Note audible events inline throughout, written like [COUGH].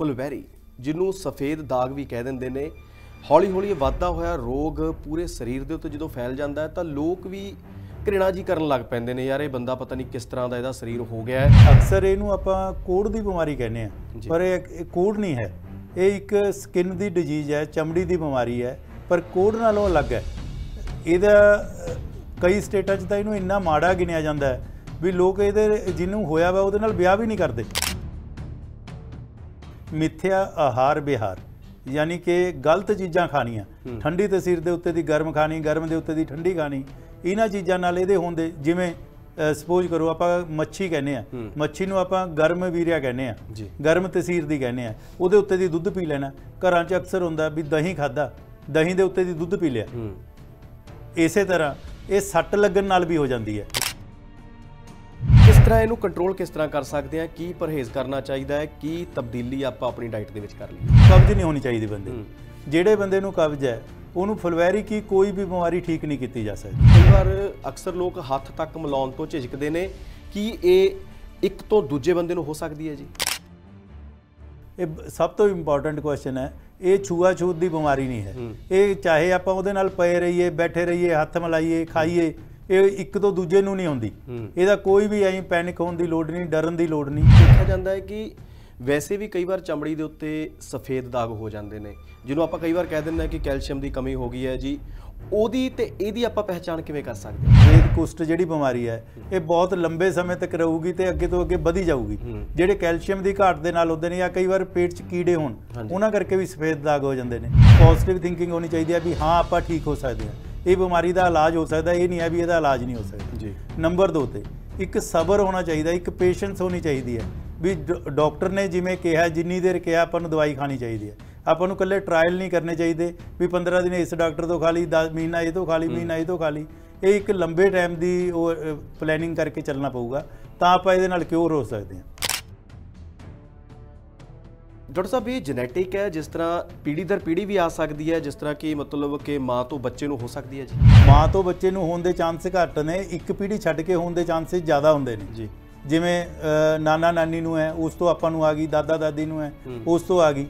ਫੁਲਵੈਰੀ ਜਿਹਨੂੰ ਸਫੇਦ ਦਾਗ ਵੀ ਕਹਿ ਦਿੰਦੇ ਨੇ ਹੌਲੀ-ਹੌਲੀ ਵੱਧਦਾ ਹੋਇਆ ਰੋਗ ਪੂਰੇ ਸਰੀਰ ਦੇ ਉੱਤੇ ਜਦੋਂ ਫੈਲ ਜਾਂਦਾ ਹੈ ਤਾਂ ਲੋਕ ਵੀ ਘ੍ਰਿਣਾ ਜੀ ਕਰਨ ਲੱਗ ਪੈਂਦੇ ਨੇ ਯਾਰ ਇਹ ਬੰਦਾ ਪਤਾ ਨਹੀਂ ਕਿਸ ਤਰ੍ਹਾਂ ਦਾ ਇਹਦਾ ਸਰੀਰ ਹੋ ਗਿਆ ਹੈ ਅਕਸਰ ਇਹਨੂੰ ਆਪਾਂ ਕੋੜ ਦੀ ਬਿਮਾਰੀ ਕਹਿੰਦੇ ਆ ਪਰ ਇਹ ਕੋੜ ਨਹੀਂ ਹੈ ਇਹ ਇੱਕ ਸਕਿਨ ਦੀ ਡਿਜੀਜ਼ ਹੈ ਚਮੜੀ ਦੀ ਬਿਮਾਰੀ ਹੈ ਪਰ ਕੋੜ ਨਾਲੋਂ ਅਲੱਗ ਹੈ ਇਹਦਾ ਕਈ ਸਟੇਟਾਂ 'ਚ ਤਾਂ ਇਹਨੂੰ ਇੰਨਾ ਮਾੜਾ ਗਿਣਿਆ ਜਾਂਦਾ ਹੈ ਵੀ ਲੋਕ ਇਹਦੇ ਜਿਹਨੂੰ ਹੋਇਆ ਵਾ ਉਹਦੇ ਨਾਲ ਵਿਆਹ ਵੀ ਨਹੀਂ ਕਰਦੇ ਮਿੱਥਿਆ ਆਹਾਰ ਵਿਹਾਰ ਯਾਨੀ ਕਿ ਗਲਤ ਚੀਜ਼ਾਂ ਖਾਣੀਆਂ ਠੰਡੀ ਤੇ ਸਿਰ ਦੇ ਉੱਤੇ ਦੀ ਗਰਮ ਖਾਣੀ ਗਰਮ ਦੇ ਉੱਤੇ ਦੀ ਠੰਡੀ ਖਾਣੀ ਇਹਨਾਂ ਚੀਜ਼ਾਂ ਨਾਲ ਇਹਦੇ ਹੁੰਦੇ ਜਿਵੇਂ ਸਪੋਜ਼ ਕਰੋ ਆਪਾਂ ਮੱਛੀ ਕਹਿੰਦੇ ਆ ਮੱਛੀ ਨੂੰ ਆਪਾਂ ਗਰਮ ਵੀਰਿਆ ਕਹਿੰਦੇ ਆ ਗਰਮ ਤਸੀਰ ਦੀ ਕਹਿੰਦੇ ਆ ਉਹਦੇ ਉੱਤੇ ਦੀ ਦੁੱਧ ਪੀ ਲੈਣਾ ਘਰਾਂ 'ਚ ਅਕਸਰ ਹੁੰਦਾ ਵੀ ਦਹੀਂ ਖਾਦਾ ਦਹੀਂ ਦੇ ਉੱਤੇ ਦੀ ਦੁੱਧ ਪੀ ਲਿਆ ਇਸੇ ਤਰ੍ਹਾਂ ਇਹ ਸੱਟ ਲੱਗਣ ਨਾਲ ਵੀ ਹੋ ਜਾਂਦੀ ਹੈ ਤਰ੍ਹਾਂ ਇਹਨੂੰ ਕੰਟਰੋਲ ਕਿਸ ਤਰ੍ਹਾਂ ਕਰ ਸਕਦੇ ਆ ਕੀ ਪਰਹੇਜ਼ ਕਰਨਾ ਚਾਹੀਦਾ ਹੈ ਕੀ ਤਬਦੀਲੀ ਆਪਾਂ ਆਪਣੀ ਡਾਈਟ ਦੇ ਵਿੱਚ ਕਰ ਲਈਏ ਕਬਜ਼ ਨਹੀਂ ਹੋਣੀ ਚਾਹੀਦੀ ਬੰਦੇ ਜਿਹੜੇ ਬੰਦੇ ਨੂੰ ਕਬਜ਼ ਹੈ ਉਹਨੂੰ ਫਲਵੈਰੀ ਕੀ ਕੋਈ ਵੀ ਬਿਮਾਰੀ ਠੀਕ ਨਹੀਂ ਕੀਤੀ ਜਾ ਸਕਦੀ ਕਈ ਵਾਰ ਅਕਸਰ ਲੋਕ ਹੱਥ ਤੱਕ ਮਲਾਉਣ ਤੋਂ ਝਿਜਕਦੇ ਨੇ ਕਿ ਇਹ ਇੱਕ ਤੋਂ ਦੂਜੇ ਬੰਦੇ ਨੂੰ ਹੋ ਸਕਦੀ ਹੈ ਜੀ ਇਹ ਸਭ ਤੋਂ ਇੰਪੋਰਟੈਂਟ ਕੁਐਸਚਨ ਹੈ ਇਹ ਛੂਆ-ਛੂਤ ਦੀ ਬਿਮਾਰੀ ਨਹੀਂ ਹੈ ਇਹ ਚਾਹੇ ਆਪਾਂ ਉਹਦੇ ਨਾਲ ਪਏ ਰਹੀਏ ਬੈਠੇ ਰਹੀਏ ਹੱਥ ਮਲਾਈਏ ਖਾਈਏ ਇਹ ਇੱਕ ਤੋਂ ਦੂਜੇ ਨੂੰ ਨਹੀਂ ਆਉਂਦੀ ਇਹਦਾ ਕੋਈ ਵੀ ਐਂ ਪੈਨਿਕ ਹੋਣ ਦੀ ਲੋੜ ਨਹੀਂ ਡਰਨ ਦੀ ਲੋੜ ਨਹੀਂ ਦੇਖਿਆ ਜਾਂਦਾ ਹੈ ਕਿ ਵੈਸੇ ਵੀ ਕਈ ਵਾਰ ਚਮੜੀ ਦੇ ਉੱਤੇ ਸਫੇਦ ਦਾਗ ਹੋ ਜਾਂਦੇ ਨੇ ਜਿਹਨੂੰ ਆਪਾਂ ਕਈ ਵਾਰ ਕਹਿ ਦਿੰਦੇ ਹਾਂ ਕਿ ਕੈਲਸ਼ੀਅਮ ਦੀ ਕਮੀ ਹੋ ਗਈ ਹੈ ਜੀ ਉਹਦੀ ਤੇ ਇਹਦੀ ਆਪਾਂ ਪਹਿਚਾਨ ਕਿਵੇਂ ਕਰ ਸਕਦੇ ਹਾਂ ਸਫੇਦ ਕੁਸ਼ਟ ਜਿਹੜੀ ਬਿਮਾਰੀ ਹੈ ਇਹ ਬਹੁਤ ਲੰਬੇ ਸਮੇਂ ਤੱਕ ਰਹੂਗੀ ਤੇ ਅੱਗੇ ਤੋਂ ਅੱਗੇ ਵਧੀ ਜਾਊਗੀ ਜਿਹੜੇ ਕੈਲਸ਼ੀਅਮ ਦੀ ਘਾਟ ਦੇ ਨਾਲ ਹੁੰਦੇ ਨੇ ਜਾਂ ਕਈ ਵਾਰ ਪੇਟ 'ਚ ਕੀੜੇ ਹੋਣ ਉਹਨਾਂ ਕਰਕੇ ਵੀ ਸਫੇਦ ਦਾਗ ਹੋ ਜਾਂਦੇ ਨੇ ਪੋਜ਼ਿਟਿਵ ਥਿੰਕਿੰਗ ਹੋਣੀ ਚਾਹੀਦੀ ਹੈ ਵੀ ਹਾਂ ਆਪਾਂ ਠੀਕ ਹੋ ਸਕਦੇ ਹਾਂ ਇਹ ਬਿਮਾਰੀ ਦਾ ਇਲਾਜ ਹੋ ਸਕਦਾ ਇਹ ਨਹੀਂ ਹੈ ਵੀ ਇਹਦਾ ਇਲਾਜ ਨਹੀਂ ਹੋ ਸਕਦਾ ਜੀ ਨੰਬਰ 2 ਤੇ ਇੱਕ ਸਬਰ ਹੋਣਾ ਚਾਹੀਦਾ ਇੱਕ ਪੇਸ਼ੈਂਸ ਹੋਣੀ ਚਾਹੀਦੀ ਹੈ ਵੀ ਡਾਕਟਰ ਨੇ ਜਿਵੇਂ ਕਿਹਾ ਜਿੰਨੀ ਦੇਰ ਕਿਹਾ ਆਪਾਂ ਨੂੰ ਦਵਾਈ ਖਾਣੀ ਚਾਹੀਦੀ ਹੈ ਆਪਾਂ ਨੂੰ ਇਕੱਲੇ ਟ੍ਰਾਇਲ ਨਹੀਂ ਕਰਨੇ ਚਾਹੀਦੇ ਵੀ 15 ਦਿਨ ਇਸ ਡਾਕਟਰ ਤੋਂ ਖਾ ਲਈ 10 ਮਹੀਨਾ ਇਹ ਤੋਂ ਖਾ ਲਈ ਮਹੀਨਾ ਇਹ ਤੋਂ ਖਾ ਲਈ ਇਹ ਇੱਕ ਲੰਬੇ ਟਾਈਮ ਦੀ ਉਹ ਪਲੈਨਿੰਗ ਕਰਕੇ ਚੱਲਣਾ ਪਊਗਾ ਤਾਂ ਆਪਾਂ ਇਹਦੇ ਨਾਲ ਕਿਉਰ ਹੋ ਸਕਦੇ ਹਾਂ ਡਾਕਟਰ ਸਾਹਿਬ ਇਹ ਜੈਨੇਟਿਕ ਹੈ ਜਿਸ ਤਰ੍ਹਾਂ ਪੀੜੀ ਦਰ ਪੀੜੀ ਵੀ ਆ ਸਕਦੀ ਹੈ ਜਿਸ ਤਰ੍ਹਾਂ ਕਿ ਮਤਲਬ ਕਿ ਮਾਂ ਤੋਂ ਬੱਚੇ ਨੂੰ ਹੋ ਸਕਦੀ ਹੈ ਜੀ ਮਾਂ ਤੋਂ ਬੱਚੇ ਨੂੰ ਹੋਣ ਦੇ ਚਾਂਸ ਘੱਟ ਨੇ ਇੱਕ ਪੀੜੀ ਛੱਡ ਕੇ ਹੋਣ ਦੇ ਚਾਂਸ ਜ਼ਿਆਦਾ ਹੁੰਦੇ ਨੇ ਜੀ ਜਿਵੇਂ ਨਾਨਾ ਨਾਨੀ ਨੂੰ ਹੈ ਉਸ ਤੋਂ ਆਪਾਂ ਨੂੰ ਆ ਗਈ ਦਾਦਾ ਦਾਦੀ ਨੂੰ ਹੈ ਉਸ ਤੋਂ ਆ ਗਈ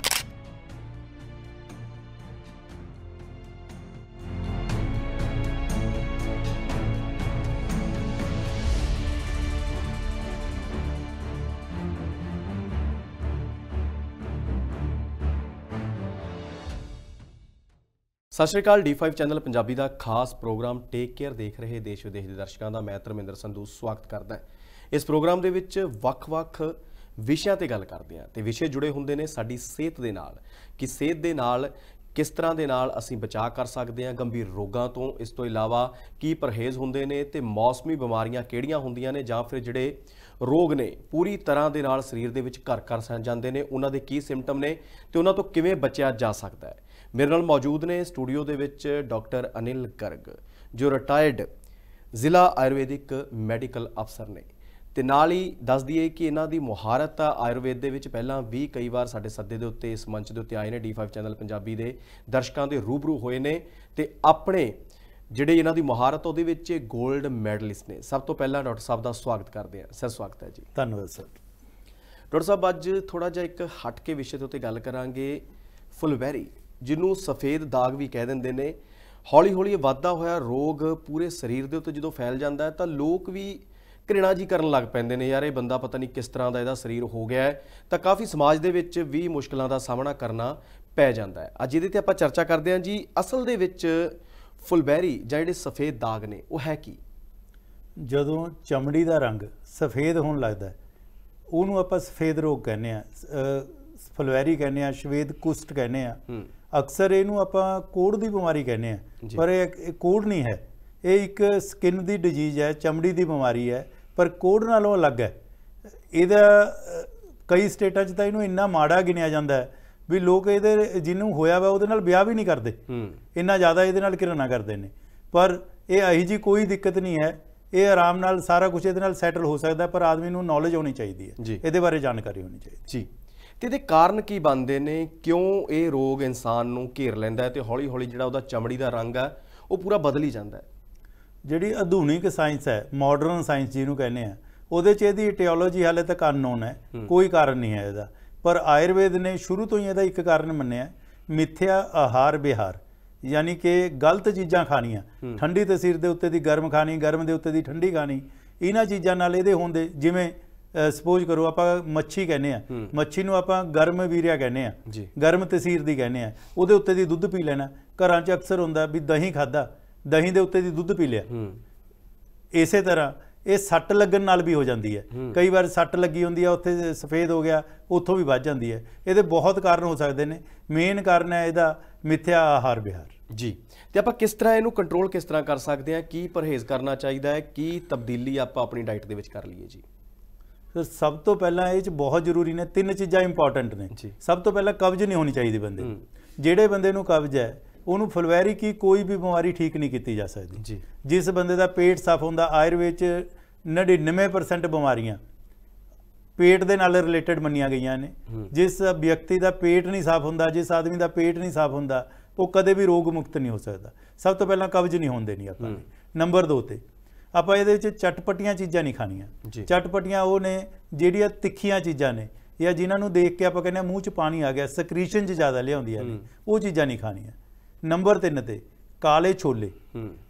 ਸਤਿ ਸ਼੍ਰੀ ਅਕਾਲ D5 ਚੈਨਲ ਪੰਜਾਬੀ ਦਾ ਖਾਸ ਪ੍ਰੋਗਰਾਮ ਟੇਕ ਕੇਅਰ ਦੇਖ ਰਹੇ ਦੇਸ਼ ਵਿਦੇਸ਼ ਦੇ ਦਰਸ਼ਕਾਂ ਦਾ ਮੈਂ ਧਰਮਿੰਦਰ ਸੰਧੂ ਸਵਾਗਤ ਕਰਦਾ ਹਾਂ ਇਸ ਪ੍ਰੋਗਰਾਮ ਦੇ ਵਿੱਚ ਵੱਖ-ਵੱਖ ਵਿਸ਼ਿਆਂ ਤੇ ਗੱਲ ਕਰਦੇ ਹਾਂ ਤੇ ਵਿਸ਼ੇ ਜੁੜੇ ਹੁੰਦੇ ਨੇ ਸਾਡੀ ਸਿਹਤ ਦੇ ਨਾਲ ਕਿ ਸਿਹਤ ਦੇ ਨਾਲ ਕਿਸ ਤਰ੍ਹਾਂ ਦੇ ਨਾਲ ਅਸੀਂ ਬਚਾਅ ਕਰ ਸਕਦੇ ਹਾਂ ਗੰਭੀਰ ਰੋਗਾਂ ਤੋਂ ਇਸ ਤੋਂ ਇਲਾਵਾ ਕੀ ਪਰਹੇਜ਼ ਹੁੰਦੇ ਨੇ ਤੇ ਮੌਸਮੀ ਬਿਮਾਰੀਆਂ ਕਿਹੜੀਆਂ ਹੁੰਦੀਆਂ ਨੇ ਜਾਂ ਫਿਰ ਜਿਹੜੇ ਰੋਗ ਨੇ ਪੂਰੀ ਤਰ੍ਹਾਂ ਦੇ ਨਾਲ ਸਰੀਰ ਦੇ ਵਿੱਚ ਘਰ ਘਰ ਸੰ ਜਾਂਦੇ ਨੇ ਉਹਨਾਂ ਦੇ ਕੀ ਸਿੰਪਟਮ ਨੇ ਤੇ ਉਹਨਾਂ ਤੋਂ ਕਿਵੇਂ ਬਚਿਆ ਜਾ ਸਕਦਾ ਹੈ ਮੇਰੇ ਨਾਲ ਮੌਜੂਦ ਨੇ ਸਟੂਡੀਓ ਦੇ ਵਿੱਚ ਡਾਕਟਰ ਅਨਿਲ ਕਰਗ ਜੋ ਰਿਟਾਇਰਡ ਜ਼ਿਲ੍ਹਾ ਆਯੁਰਵੈਦਿਕ ਮੈਡੀਕਲ ਅਫਸਰ ਨੇ ਤੇ ਨਾਲ ਹੀ ਦੱਸ ਦਈਏ ਕਿ ਇਹਨਾਂ ਦੀ ਮੁਹਾਰਤ ਆਯੁਰਵੈਦ ਆਯੁਰਵੇਦ ਦੇ ਵਿੱਚ ਪਹਿਲਾਂ ਵੀ ਕਈ ਵਾਰ ਸਾਡੇ ਸੱਦੇ ਦੇ ਉੱਤੇ ਇਸ ਮੰਚ ਦੇ ਉੱਤੇ ਆਏ ਨੇ D5 ਚੈਨਲ ਪੰਜਾਬੀ ਦੇ ਦਰਸ਼ਕਾਂ ਦੇ ਰੂਬਰੂ ਹੋਏ ਨੇ ਤੇ ਆਪਣੇ ਜਿਹੜੇ ਇਹਨਾਂ ਦੀ ਮੁਹਾਰਤ ਉਹਦੇ ਵਿੱਚ 골ਡ ਮੈਡਲਿਸਟ ਨੇ ਸਭ ਤੋਂ ਪਹਿਲਾਂ ਡਾਕਟਰ ਸਾਹਿਬ ਦਾ ਸਵਾਗਤ ਕਰਦੇ ਆ ਸਰ ਸਵਾਗਤ ਹੈ ਜੀ ਧੰਨਵਾਦ ਸਰ ਡਾਕਟਰ ਸਾਹਿਬ ਅੱਜ ਥੋੜਾ ਜਿਹਾ ਇੱਕ ਹਟ ਕੇ ਵਿਸ਼ੇ ਦੇ ਉੱਤੇ ਗੱਲ ਕਰਾਂਗੇ ਵੈਰੀ ਜਿਹਨੂੰ ਸਫੇਦ ਦਾਗ ਵੀ ਕਹਿ ਦਿੰਦੇ ਨੇ ਹੌਲੀ-ਹੌਲੀ ਵਧਦਾ ਵੱਧਦਾ ਹੋਇਆ ਰੋਗ ਪੂਰੇ ਸਰੀਰ ਦੇ ਉੱਤੇ ਜਦੋਂ ਫੈਲ ਜਾਂਦਾ ਹੈ ਤਾਂ ਲੋਕ ਵੀ ਘ੍ਰਿਣਾ ਜੀ ਕਰਨ ਲੱਗ ਪੈਂਦੇ ਨੇ ਯਾਰ ਇਹ ਬੰਦਾ ਪਤਾ ਨਹੀਂ ਕਿਸ ਤਰ੍ਹਾਂ ਦਾ ਇਹਦਾ ਸਰੀਰ ਹੋ ਗਿਆ ਹੈ ਤਾਂ ਕਾਫੀ ਸਮਾਜ ਦੇ ਵਿੱਚ ਵੀ ਮੁਸ਼ਕਲਾਂ ਦਾ ਸਾਹਮਣਾ ਕਰਨਾ ਪੈ ਜਾਂਦਾ ਹੈ ਅੱਜ ਇਹਦੇ ਤੇ ਆਪਾਂ ਚਰਚਾ ਕਰਦੇ ਹਾਂ ਜੀ ਅਸਲ ਦੇ ਵਿੱਚ ਫੁਲਬੈਰੀ ਜਿਹੜੇ ਸਫੇਦ ਦਾਗ ਨੇ ਉਹ ਹੈ ਕੀ ਜਦੋਂ ਚਮੜੀ ਦਾ ਰੰਗ ਸਫੇਦ ਹੋਣ ਲੱਗਦਾ ਉਹਨੂੰ ਆਪਾਂ ਸਫੇਦ ਰੋਗ ਕਹਿੰਦੇ ਆ ਫੁਲਬੈਰੀ ਕਹਿੰਦੇ ਆ ਸ਼ਵੇਦ ਕੁਸ਼ਟ ਕਹਿੰਦੇ ਆ ਹੂੰ ਅਕਸਰ ਇਹਨੂੰ ਆਪਾਂ ਕੋੜ ਦੀ ਬਿਮਾਰੀ ਕਹਿੰਦੇ ਆ ਪਰ ਇਹ ਕੋੜ ਨਹੀਂ ਹੈ ਇਹ ਇੱਕ ਸਕਿਨ ਦੀ ਡਿਜੀਜ਼ ਹੈ ਚਮੜੀ ਦੀ ਬਿਮਾਰੀ ਹੈ ਪਰ ਕੋੜ ਨਾਲੋਂ ਅਲੱਗ ਹੈ ਇਹਦਾ ਕਈ ਸਟੇਟਾਂ 'ਚ ਤਾਂ ਇਹਨੂੰ ਇੰਨਾ ਮਾੜਾ ਗਿਣਿਆ ਜਾਂਦਾ ਹੈ ਵੀ ਲੋਕ ਇਹਦੇ ਜਿਹਨੂੰ ਹੋਇਆ ਵਾ ਉਹਦੇ ਨਾਲ ਵਿਆਹ ਵੀ ਨਹੀਂ ਕਰਦੇ ਇੰਨਾ ਜ਼ਿਆਦਾ ਇਹਦੇ ਨਾਲ ਕਿਰਨਾ ਕਰਦੇ ਨੇ ਪਰ ਇਹ ਅਹੀ ਜੀ ਕੋਈ ਦਿੱਕਤ ਨਹੀਂ ਹੈ ਇਹ ਆਰਾਮ ਨਾਲ ਸਾਰਾ ਕੁਝ ਇਹਦੇ ਨਾਲ ਸੈਟਲ ਹੋ ਸਕਦਾ ਪਰ ਆਦਮੀ ਨੂੰ ਨੌਲੇਜ ਹੋਣੀ ਚਾਹੀਦੀ ਹੈ ਇਹਦੇ ਬਾਰੇ ਜਾਣਕਾਰੀ ਹੋਣੀ ਚਾਹੀਦੀ ਜੀ ਤੇ ਇਹਦੇ ਕਾਰਨ ਕੀ ਬਣਦੇ ਨੇ ਕਿਉਂ ਇਹ ਰੋਗ ਇਨਸਾਨ ਨੂੰ ਘੇਰ ਲੈਂਦਾ ਹੈ ਤੇ ਹੌਲੀ-ਹੌਲੀ ਜਿਹੜਾ ਉਹਦਾ ਚਮੜੀ ਦਾ ਰੰਗ ਆ ਉਹ ਪੂਰਾ ਬਦਲ ਹੀ ਜਾਂਦਾ ਹੈ ਜਿਹੜੀ ਆਧੁਨਿਕ ਸਾਇੰਸ ਹੈ ਮਾਡਰਨ ਸਾਇੰਸ ਜਿਹਨੂੰ ਕਹਿੰਦੇ ਆ ਉਹਦੇ 'ਚ ਇਹਦੀ ਟਿਓਲੋਜੀ ਹਾਲੇ ਤੱਕ ਅਨਨੋਨ ਹੈ ਕੋਈ ਕਾਰਨ ਨਹੀਂ ਹੈ ਇਹਦਾ ਪਰ ਆਯੁਰਵੇਦ ਨੇ ਸ਼ੁਰੂ ਤੋਂ ਹੀ ਇਹਦਾ ਇੱਕ ਕਾਰਨ ਮੰਨਿਆ ਮਿੱਥਿਆ ਆਹਾਰ ਵਿਹਾਰ ਯਾਨੀ ਕਿ ਗਲਤ ਚੀਜ਼ਾਂ ਖਾਣੀਆਂ ਠੰਡੀ ਤਸੀਰ ਦੇ ਉੱਤੇ ਦੀ ਗਰਮ ਖਾਣੀ ਗਰਮ ਦੇ ਉੱਤੇ ਦੀ ਠੰਡੀ ਖਾਣੀ ਇਹਨਾਂ ਚੀਜ਼ਾਂ ਨਾਲ ਇਹਦੇ ਹੁੰਦੇ ਜਿਵੇਂ ਸਪੋਜ਼ ਕਰੋ ਆਪਾਂ ਮੱਛੀ ਕਹਿੰਦੇ ਆ ਮੱਛੀ ਨੂੰ ਆਪਾਂ ਗਰਮ ਵੀਰਿਆ ਕਹਿੰਦੇ ਆ ਗਰਮ ਤਸੀਰ ਦੀ ਕਹਿੰਦੇ ਆ ਉਹਦੇ ਉੱਤੇ ਦੀ ਦੁੱਧ ਪੀ ਲੈਣਾ ਘਰਾਂ 'ਚ ਅਕਸਰ ਹੁੰਦਾ ਵੀ ਦਹੀਂ ਖਾਦਾ ਦਹੀਂ ਦੇ ਉੱਤੇ ਦੀ ਦੁੱਧ ਪੀ ਲਿਆ ਇਸੇ ਤਰ੍ਹਾਂ ਇਹ ਸੱਟ ਲੱਗਣ ਨਾਲ ਵੀ ਹੋ ਜਾਂਦੀ ਹੈ ਕਈ ਵਾਰ ਸੱਟ ਲੱਗੀ ਹੁੰਦੀ ਆ ਉੱਥੇ ਸਫੇਦ ਹੋ ਗਿਆ ਉੱਥੋਂ ਵੀ ਵੱਜ ਜਾਂਦੀ ਹੈ ਇਹਦੇ ਬਹੁਤ ਕਾਰਨ ਹੋ ਸਕਦੇ ਨੇ ਮੇਨ ਕਾਰਨ ਹੈ ਇਹਦਾ ਮਿੱਥਿਆ ਆਹਾਰ ਵਿਹਾਰ ਜੀ ਤੇ ਆਪਾਂ ਕਿਸ ਤਰ੍ਹਾਂ ਇਹਨੂੰ ਕੰਟਰੋਲ ਕਿਸ ਤਰ੍ਹਾਂ ਕਰ ਸਕਦੇ ਆ ਕੀ ਪਰਹੇਜ਼ ਕਰਨਾ ਚਾਹੀਦਾ ਹੈ ਕੀ ਤਬਦੀਲੀ ਆਪਾਂ ਆਪਣੀ ਡਾਈਟ ਦੇ ਵਿੱਚ ਕਰ ਲਈਏ ਜੀ ਸਰ ਸਭ ਤੋਂ ਪਹਿਲਾਂ ਇਹ ਚ ਬਹੁਤ ਜ਼ਰੂਰੀ ਨੇ ਤਿੰਨ ਚੀਜ਼ਾਂ ਇੰਪੋਰਟੈਂਟ ਨੇ ਸਭ ਤੋਂ ਪਹਿਲਾਂ ਕਬਜ਼ ਨਹੀਂ ਹੋਣੀ ਚਾਹੀਦੀ ਬੰਦੇ ਜਿਹੜੇ ਬੰਦੇ ਨੂੰ ਕਬਜ਼ ਹੈ ਉਹਨੂੰ ਫਲਵੈਰੀ ਕੀ ਕੋਈ ਵੀ ਬਿਮਾਰੀ ਠੀਕ ਨਹੀਂ ਕੀਤੀ ਜਾ ਸਕਦੀ ਜਿਸ ਬੰਦੇ ਦਾ ਪੇਟ ਸਾਫ਼ ਹੁੰਦਾ ਆਯੁਰਵੇਦ ਚ 99% ਬਿਮਾਰੀਆਂ ਪੇਟ ਦੇ ਨਾਲ ਰਿਲੇਟਡ ਮੰਨੀਆਂ ਗਈਆਂ ਨੇ ਜਿਸ ਵਿਅਕਤੀ ਦਾ ਪੇਟ ਨਹੀਂ ਸਾਫ਼ ਹੁੰਦਾ ਜਿਸ ਆਦਮੀ ਦਾ ਪੇਟ ਨਹੀਂ ਸਾਫ਼ ਹੁੰਦਾ ਉਹ ਕਦੇ ਵੀ ਰੋਗ ਮੁਕਤ ਨਹੀਂ ਹੋ ਸਕਦਾ ਸਭ ਤੋਂ ਪਹਿਲਾਂ ਕਬਜ਼ ਨਹੀਂ ਹੁੰਦੇ ਨਹੀਂ ਆਪਾਂ ਨੰਬਰ 2 ਤੇ ਆਪਾਂ ਇਹਦੇ ਵਿੱਚ ਚਟਪਟੀਆਂ ਚੀਜ਼ਾਂ ਨਹੀਂ ਖਾਣੀਆਂ ਚਟਪਟੀਆਂ ਉਹ ਨੇ ਜਿਹੜੀਆਂ ਤਿੱਖੀਆਂ ਚੀਜ਼ਾਂ ਨੇ ਜਾਂ ਜਿਨ੍ਹਾਂ ਨੂੰ ਦੇਖ ਕੇ ਆਪਾਂ ਕਹਿੰਦੇ ਮੂੰਹ 'ਚ ਪਾਣੀ ਆ ਗਿਆ ਸਕ੍ਰੀਸ਼ਨ 'ਚ ਜ਼ਿਆਦਾ ਲਿਆਉਂਦੀਆਂ ਨੇ ਉਹ ਚੀਜ਼ਾਂ ਨਹੀਂ ਖਾਣੀਆਂ ਨੰਬਰ 3 ਤੇ ਕਾਲੇ ਛੋਲੇ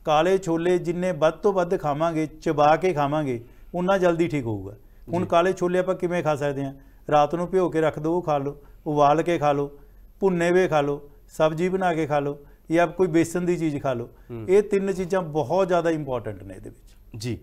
ਕਾਲੇ ਛੋਲੇ ਜਿੰਨੇ ਵੱਧ ਤੋਂ ਵੱਧ ਖਾਵਾਂਗੇ ਚਬਾ ਕੇ ਖਾਵਾਂਗੇ ਉਨਾ ਜਲਦੀ ਠੀਕ ਹੋਊਗਾ ਹੁਣ ਕਾਲੇ ਛੋਲੇ ਆਪਾਂ ਕਿਵੇਂ ਖਾ ਸਕਦੇ ਆ ਰਾਤ ਨੂੰ ਭਿਓ ਕੇ ਰੱਖ ਦੋ ਉਹ ਖਾ ਲਓ ਉਬਾਲ ਕੇ ਖਾ ਲਓ ਭੁੰਨੇ ਵੇ ਖਾ ਲਓ ਸਬਜ਼ੀ ਬਣਾ ਕੇ ਖਾ ਲਓ ਜਾਂ ਕੋਈ ਬੇਸਨ ਦੀ ਚੀਜ਼ ਖਾ ਲਓ ਇਹ ਤਿੰਨ ਚੀਜ਼ਾਂ ਬਹੁਤ ਜ਼ਿਆਦਾ ਇੰਪੋਰਟੈਂਟ ਨੇ ਇਹਦੇ ਵਿੱਚ ਜੀ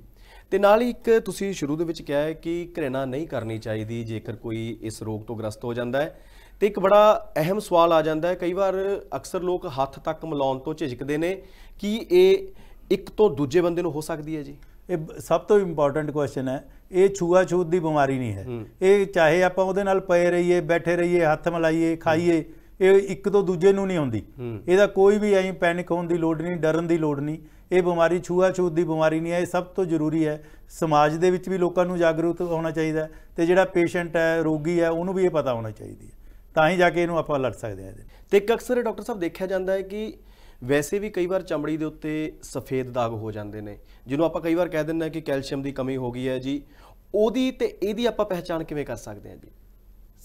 ਤੇ ਨਾਲ ਹੀ ਇੱਕ ਤੁਸੀਂ ਸ਼ੁਰੂ ਦੇ ਵਿੱਚ ਕਿਹਾ ਹੈ ਕਿ ਘਰੇਣਾ ਨਹੀਂ ਕਰਨੀ ਚਾਹੀਦੀ ਜੇਕਰ ਕੋਈ ਇਸ ਰੋਗ ਤੋਂ ਗ੍ਰਸਤ ਹੋ ਜਾਂਦਾ ਹੈ ਤੇ ਇੱਕ ਬੜਾ ਅਹਿਮ ਸਵਾਲ ਆ ਜਾਂਦਾ ਹੈ ਕਈ ਵਾਰ ਅਕਸਰ ਲੋਕ ਹੱਥ ਤੱਕ ਮਿਲਾਉਣ ਤੋਂ ਝਿਜਕਦੇ ਨੇ ਕਿ ਇਹ ਇੱਕ ਤੋਂ ਦੂਜੇ ਬੰਦੇ ਨੂੰ ਹੋ ਸਕਦੀ ਹੈ ਜੀ ਇਹ ਸਭ ਤੋਂ ਇੰਪੋਰਟੈਂਟ ਕੁਐਸਚਨ ਹੈ ਇਹ ਛੂਆ-ਛੂਤ ਦੀ ਬਿਮਾਰੀ ਨਹੀਂ ਹੈ ਇਹ ਚਾਹੇ ਆਪਾਂ ਉਹਦੇ ਨਾਲ ਪਏ ਰਹੀਏ ਬੈਠੇ ਰਹੀਏ ਹੱਥ ਮਲਾਈਏ ਖਾਈਏ ਇਹ ਇੱਕ ਤੋਂ ਦੂਜੇ ਨੂੰ ਨਹੀਂ ਹੁੰਦੀ ਇਹਦਾ ਕੋਈ ਵੀ ਐਂ ਪੈਨਿਕ ਹੋਣ ਦੀ ਲੋੜ ਨਹੀਂ ਡਰਨ ਦੀ ਲੋੜ ਨਹੀਂ ਇਹ ਬਿਮਾਰੀ ਛੂਆਛੂਤ ਦੀ ਬਿਮਾਰੀ ਨਹੀਂ ਹੈ ਇਹ ਸਭ ਤੋਂ ਜ਼ਰੂਰੀ ਹੈ ਸਮਾਜ ਦੇ ਵਿੱਚ ਵੀ ਲੋਕਾਂ ਨੂੰ ਜਾਗਰੂਕ ਹੋਣਾ ਚਾਹੀਦਾ ਤੇ ਜਿਹੜਾ ਪੇਸ਼ੈਂਟ ਹੈ ਰੋਗੀ ਹੈ ਉਹਨੂੰ ਵੀ ਇਹ ਪਤਾ ਹੋਣਾ ਚਾਹੀਦਾ ਹੈ ਤਾਂ ਹੀ ਜਾ ਕੇ ਇਹਨੂੰ ਆਪਾਂ ਲੜ ਸਕਦੇ ਹਾਂ ਤੇ ਇੱਕ ਅਕਸਰ ਡਾਕਟਰ ਸਾਹਿਬ ਦੇਖਿਆ ਜਾਂਦਾ ਹੈ ਕਿ ਵੈਸੇ ਵੀ ਕਈ ਵਾਰ ਚਮੜੀ ਦੇ ਉੱਤੇ ਸਫੇਦ ਦਾਗ ਹੋ ਜਾਂਦੇ ਨੇ ਜਿਹਨੂੰ ਆਪਾਂ ਕਈ ਵਾਰ ਕਹਿ ਦਿੰਦੇ ਹਾਂ ਕਿ ਕੈਲਸ਼ੀਅਮ ਦੀ ਕਮੀ ਹੋ ਗਈ ਹੈ ਜੀ ਉਹਦੀ ਤੇ ਇਹਦੀ ਆਪਾਂ ਪਹਿਚਾਣ ਕਿਵੇਂ ਕਰ ਸਕਦੇ ਹਾਂ ਜੀ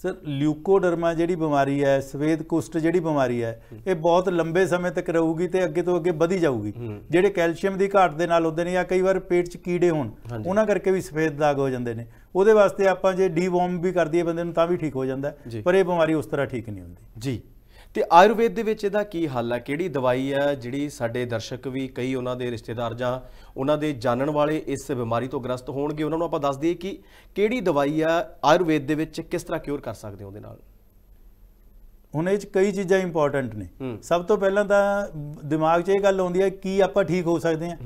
ਸਰ ਲਿਊਕੋਡਰਮਾ ਜਿਹੜੀ ਬਿਮਾਰੀ ਹੈ ਸਵੇਦ ਕੁਸ਼ਟ ਜਿਹੜੀ ਬਿਮਾਰੀ ਹੈ ਇਹ ਬਹੁਤ ਲੰਬੇ ਸਮੇਂ ਤੱਕ ਰਹੂਗੀ ਤੇ ਅੱਗੇ ਤੋਂ ਅੱਗੇ ਵਧੀ ਜਾਊਗੀ ਜਿਹੜੇ ਕੈਲਸ਼ੀਅਮ ਦੀ ਘਾਟ ਦੇ ਨਾਲ ਹੁੰਦੇ ਨੇ ਜਾਂ ਕਈ ਵਾਰ ਪੇਟ 'ਚ ਕੀੜੇ ਹੋਣ ਉਹਨਾਂ ਕਰਕੇ ਵੀ ਸਫੇਦ ਦਾਗ ਹੋ ਜਾਂਦੇ ਨੇ ਉਹਦੇ ਵਾਸਤੇ ਆਪਾਂ ਜੇ ਡੀਵਾਰਮ ਵੀ ਕਰ ਦਈਏ ਬੰਦੇ ਨੂੰ ਤਾਂ ਵੀ ਠੀਕ ਹੋ ਜਾਂਦਾ ਪਰ ਇਹ ਬਿਮਾਰੀ ਉਸ ਤਰ੍ਹਾਂ ਠੀਕ ਨਹੀਂ ਹੁੰਦੀ ਜੀ ਤੇ ਆਯੁਰਵੇਦ ਦੇ ਵਿੱਚ ਇਹਦਾ ਕੀ ਹੱਲ ਹੈ ਕਿਹੜੀ ਦਵਾਈ ਹੈ ਜਿਹੜੀ ਸਾਡੇ ਦਰਸ਼ਕ ਵੀ ਕਈ ਉਹਨਾਂ ਦੇ ਰਿਸ਼ਤੇਦਾਰ ਜਾਂ ਉਹਨਾਂ ਦੇ ਜਾਣਨ ਵਾਲੇ ਇਸ ਬਿਮਾਰੀ ਤੋਂ ਗ੍ਰਸਤ ਹੋਣਗੇ ਉਹਨਾਂ ਨੂੰ ਆਪਾਂ ਦੱਸ ਦਈਏ ਕਿ ਕਿਹੜੀ ਦਵਾਈ ਹੈ ਆਯੁਰਵੇਦ ਦੇ ਵਿੱਚ ਕਿਸ ਤਰ੍ਹਾਂ ਕਿਉਰ ਕਰ ਸਕਦੇ ਹਾਂ ਉਹਦੇ ਨਾਲ ਹੁਣ ਇਹ ਚ ਕਈ ਚੀਜ਼ਾਂ ਇੰਪੋਰਟੈਂਟ ਨੇ ਸਭ ਤੋਂ ਪਹਿਲਾਂ ਤਾਂ ਦਿਮਾਗ 'ਚ ਇਹ ਗੱਲ ਆਉਂਦੀ ਹੈ ਕਿ ਆਪਾਂ ਠੀਕ ਹੋ ਸਕਦੇ ਹਾਂ